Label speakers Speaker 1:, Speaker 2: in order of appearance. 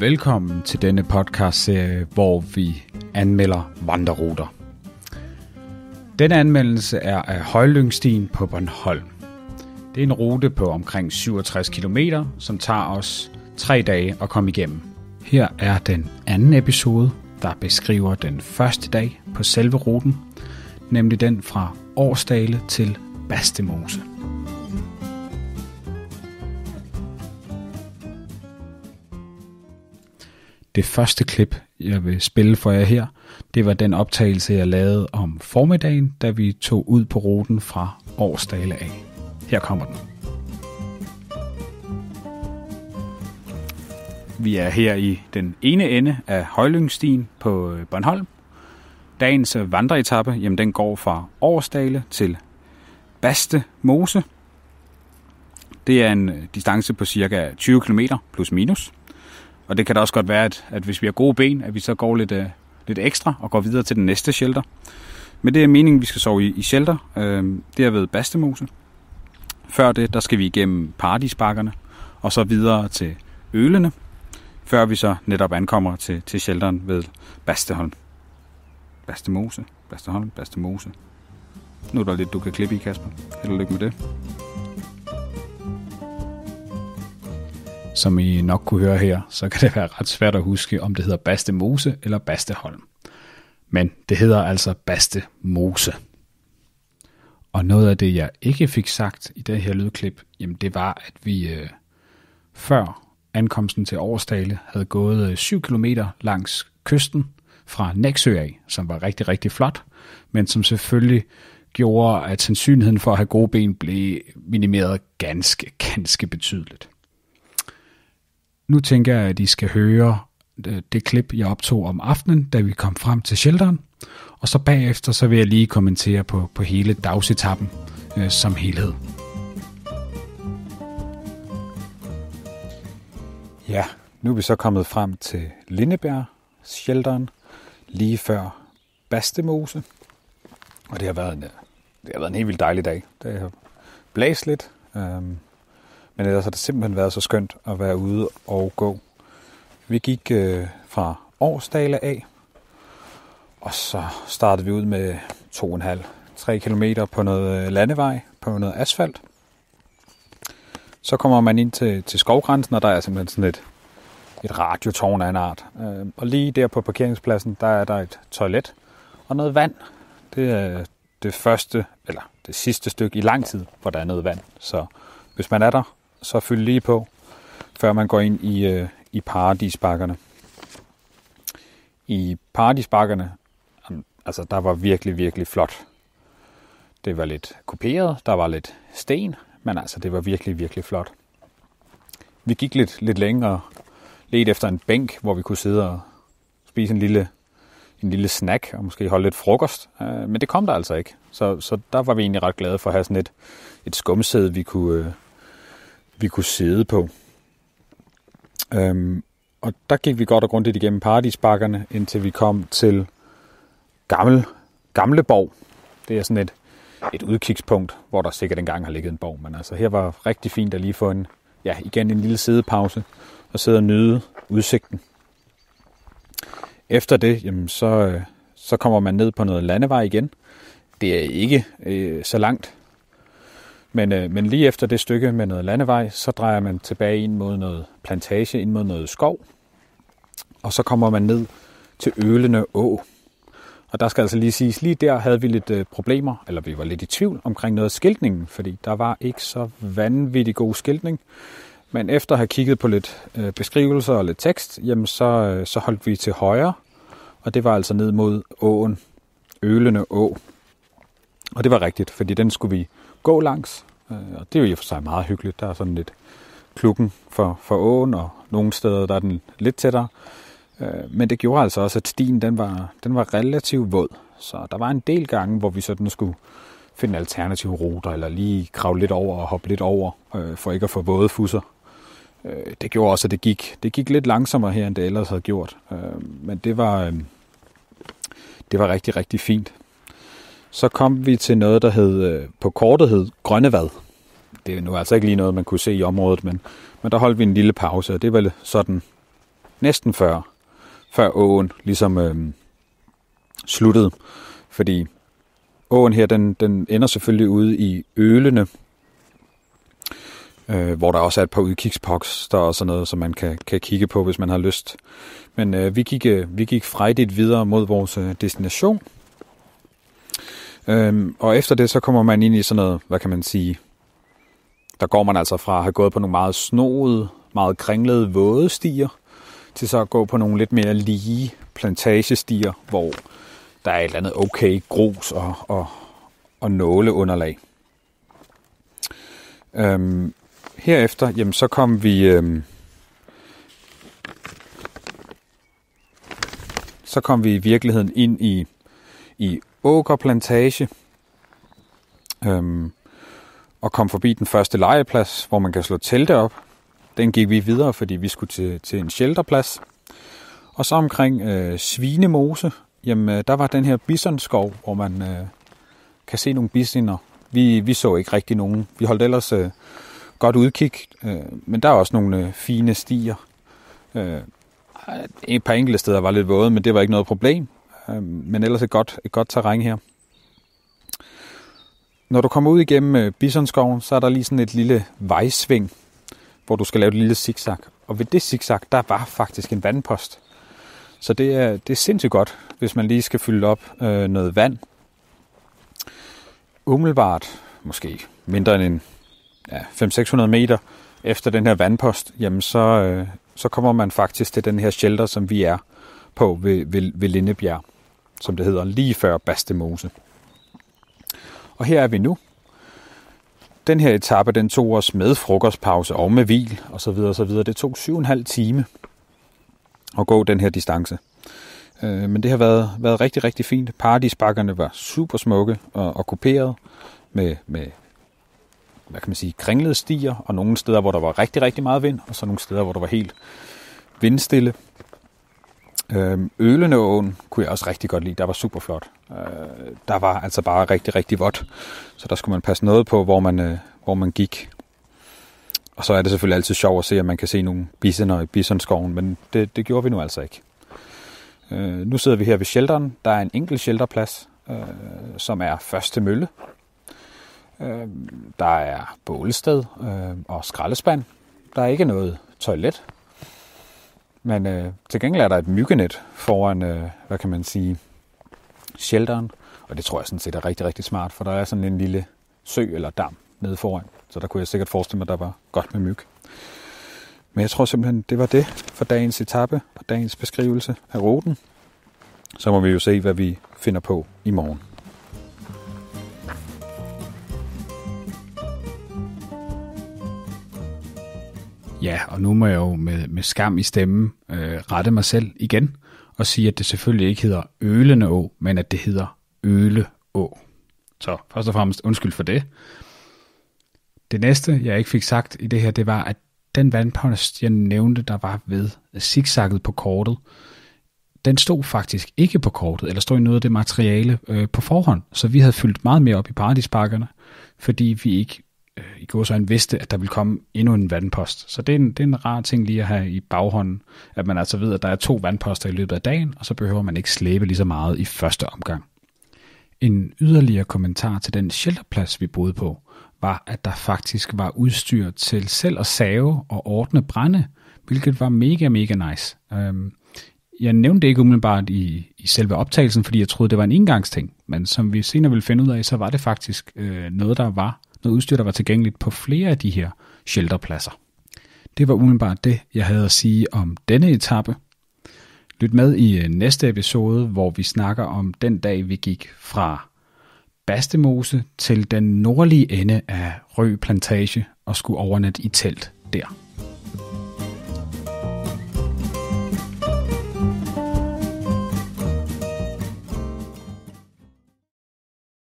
Speaker 1: velkommen til denne podcastserie, hvor vi anmelder vandreruter. Denne anmeldelse er af Højlyngstien på Bornholm. Det er en rute på omkring 67 km, som tager os tre dage at komme igennem. Her er den anden episode, der beskriver den første dag på selve ruten, nemlig den fra Årsdale til Bastemose. Det første klip, jeg vil spille for jer her, det var den optagelse, jeg lavede om formiddagen, da vi tog ud på ruten fra Årsdale af. Her kommer den. Vi er her i den ene ende af Højlyngstien på øh, Bornholm. Dagens øh, vandreetappe, jamen den går fra Årsdale til Baste Mose. Det er en øh, distance på cirka 20 km plus minus. Og det kan da også godt være, at, at hvis vi har gode ben, at vi så går lidt, øh, lidt ekstra og går videre til den næste shelter. Men det er meningen, at vi skal sove i, i shelter. Øh, det er ved Bastemose. Før det, der skal vi igennem paradisbakkerne og så videre til Ølene, før vi så netop ankommer til, til shelteren ved Basteholm. Bastemose, Basteholm, Bastemose. Nu er der lidt, du kan klippe i, Kasper. Held og lykke med det. Som I nok kunne høre her, så kan det være ret svært at huske, om det hedder Baste Mose eller Basteholm. Men det hedder altså Baste Mose. Og noget af det, jeg ikke fik sagt i det her lydklip, jamen det var, at vi øh, før ankomsten til Årstale havde gået 7 øh, km langs kysten fra Næksø af, som var rigtig, rigtig flot, men som selvfølgelig gjorde, at sandsynligheden for at have gode ben blev minimeret ganske, ganske betydeligt nu tænker jeg, at I skal høre øh, det klip, jeg optog om aftenen, da vi kom frem til shelteren. Og så bagefter, så vil jeg lige kommentere på, på hele dagsetappen øh, som helhed. Ja, nu er vi så kommet frem til Lindebjerg, shelteren, lige før Bastemose. Og det har været en, øh, det har været en helt vildt dejlig dag. Det har blæst lidt. Øh, men ellers har det simpelthen været så skønt at være ude og gå. Vi gik øh, fra Årsdale af, og så startede vi ud med 2,5-3 km på noget øh, landevej, på noget asfalt. Så kommer man ind til, til skovgrænsen, og der er simpelthen sådan et, et radiotårn af en art. Øh, og lige der på parkeringspladsen, der er der et toilet og noget vand. Det er det første, eller det sidste stykke i lang tid, hvor der er noget vand. Så hvis man er der så fyld lige på, før man går ind i, øh, i paradisbakkerne. I paradisbakkerne, altså der var virkelig, virkelig flot. Det var lidt kuperet, der var lidt sten, men altså det var virkelig, virkelig flot. Vi gik lidt, lidt længere, lidt efter en bænk, hvor vi kunne sidde og spise en lille, en lille snack og måske holde lidt frokost. Øh, men det kom der altså ikke. Så, så der var vi egentlig ret glade for at have sådan et, et skumsæde, vi kunne, øh, vi kunne sidde på. Øhm, og der gik vi godt og grundigt igennem paradisbakkerne, indtil vi kom til Gammel, Gamleborg. Det er sådan et, et udkigspunkt, hvor der sikkert engang har ligget en borg, men altså her var rigtig fint at lige få en, ja, igen en lille sidepause og sidde og nyde udsigten. Efter det, jamen, så, øh, så kommer man ned på noget landevej igen. Det er ikke øh, så langt men, øh, men lige efter det stykke med noget landevej, så drejer man tilbage ind mod noget plantage, ind mod noget skov. Og så kommer man ned til Ølende Å. Og der skal altså lige siges, lige der havde vi lidt øh, problemer, eller vi var lidt i tvivl omkring noget af skiltningen, fordi der var ikke så vanvittig god skiltning. Men efter at have kigget på lidt øh, beskrivelser og lidt tekst, jamen så, øh, så holdt vi til højre, og det var altså ned mod åen, Ølende Å. Og det var rigtigt, fordi den skulle vi gå langs. Øh, og det er jo i og for sig meget hyggeligt. Der er sådan lidt klukken for, for åen, og nogle steder der er den lidt tættere. Øh, men det gjorde altså også, at stien den var, den var relativt våd. Så der var en del gange, hvor vi sådan skulle finde alternative ruter, eller lige kravle lidt over og hoppe lidt over, øh, for ikke at få våde fusser. Øh, det gjorde også, at det gik, det gik lidt langsommere her, end det ellers havde gjort. Øh, men det var, øh, det var rigtig, rigtig fint så kom vi til noget, der hed, øh, på kortet hed Grønnevad. Det er nu altså ikke lige noget, man kunne se i området, men, men der holdt vi en lille pause, og det var sådan næsten før, før åen ligesom øh, sluttede. Fordi åen her, den, den ender selvfølgelig ude i ølene, øh, hvor der også er et par udkigsposter og sådan noget, som man kan, kan kigge på, hvis man har lyst. Men øh, vi, gik, øh, vi gik frejdigt videre mod vores øh, destination – Øhm, og efter det, så kommer man ind i sådan noget, hvad kan man sige, der går man altså fra at have gået på nogle meget snoede, meget kringlede, våde stier, til så at gå på nogle lidt mere lige plantagestier, hvor der er et eller andet okay grus og, og, og nåleunderlag. Øhm, herefter, jamen, så kom vi... Øhm, så kom vi i virkeligheden ind i, i Åker Plantage. Øhm, og kom forbi den første legeplads, hvor man kan slå telte op. Den gik vi videre, fordi vi skulle til, til en shelterplads. Og så omkring øh, Svinemose, jamen øh, der var den her bisonskov, hvor man øh, kan se nogle bisoner. Vi, vi så ikke rigtig nogen. Vi holdt ellers øh, godt udkig, øh, men der er også nogle øh, fine stier. Øh, et par enkelte steder var lidt våde, men det var ikke noget problem. Øhm, men ellers et godt, et godt terræn her. Når du kommer ud igennem øh, Bisonskoven, så er der lige sådan et lille vejsving, hvor du skal lave et lille zigzag. Og ved det zigzag, der var faktisk en vandpost. Så det er, det er sindssygt godt, hvis man lige skal fylde op øh, noget vand. Umiddelbart, måske mindre end en, ja, 500-600 meter efter den her vandpost, jamen så, øh, så kommer man faktisk til den her shelter, som vi er på ved, ved, ved Lindebjerg som det hedder, lige før Bastemose. Og her er vi nu. Den her etape, den tog os med frokostpause og med hvil og så videre, og så videre. Det tog 7,5 time at gå den her distance. Øh, men det har været, været rigtig, rigtig fint. Paradisbakkerne var super smukke og, og kuperet med, med hvad kan man sige, kringlede stier, og nogle steder, hvor der var rigtig, rigtig meget vind, og så nogle steder, hvor der var helt vindstille. Øhm, Ølenåen kunne jeg også rigtig godt lide. Der var super flot. Øh, der var altså bare rigtig, rigtig vådt. Så der skulle man passe noget på, hvor man, øh, hvor man gik. Og så er det selvfølgelig altid sjovt at se, at man kan se nogle bisoner i bisonskoven, men det, det gjorde vi nu altså ikke. Øh, nu sidder vi her ved shelteren. Der er en enkelt shelterplads, som er første mølle. der er bålsted og skraldespand. Der er ikke noget toilet. Men øh, til gengæld er der et myggenet foran, øh, hvad kan man sige, shelteren. Og det tror jeg sådan set er rigtig, rigtig smart, for der er sådan en lille sø eller dam nede foran. Så der kunne jeg sikkert forestille mig, at der var godt med myg. Men jeg tror simpelthen, det var det for dagens etape og dagens beskrivelse af ruten. Så må vi jo se, hvad vi finder på i morgen. Ja, og nu må jeg jo med, med skam i stemmen øh, rette mig selv igen og sige, at det selvfølgelig ikke hedder Ølende Å, men at det hedder Øleå. Så først og fremmest undskyld for det. Det næste, jeg ikke fik sagt i det her, det var, at den vandpost, jeg nævnte, der var ved zigzagget på kortet, den stod faktisk ikke på kortet, eller stod i noget af det materiale øh, på forhånd. Så vi havde fyldt meget mere op i paradispakkerne, fordi vi ikke Øh, i går så en vidste, at der vil komme endnu en vandpost. Så det er, en, det er en rar ting lige at have i baghånden, at man altså ved, at der er to vandposter i løbet af dagen, og så behøver man ikke slæbe lige så meget i første omgang. En yderligere kommentar til den shelterplads, vi boede på, var, at der faktisk var udstyr til selv at save og ordne brænde, hvilket var mega, mega nice. Øhm, jeg nævnte det ikke umiddelbart i, i selve optagelsen, fordi jeg troede, det var en engangsting, men som vi senere ville finde ud af, så var det faktisk øh, noget, der var noget udstyr, der var tilgængeligt på flere af de her shelterpladser. Det var umiddelbart det, jeg havde at sige om denne etape. Lyt med i øh, næste episode, hvor vi snakker om den dag, vi gik fra Bastemose til den nordlige ende af Rø Plantage og skulle overnatte i telt der.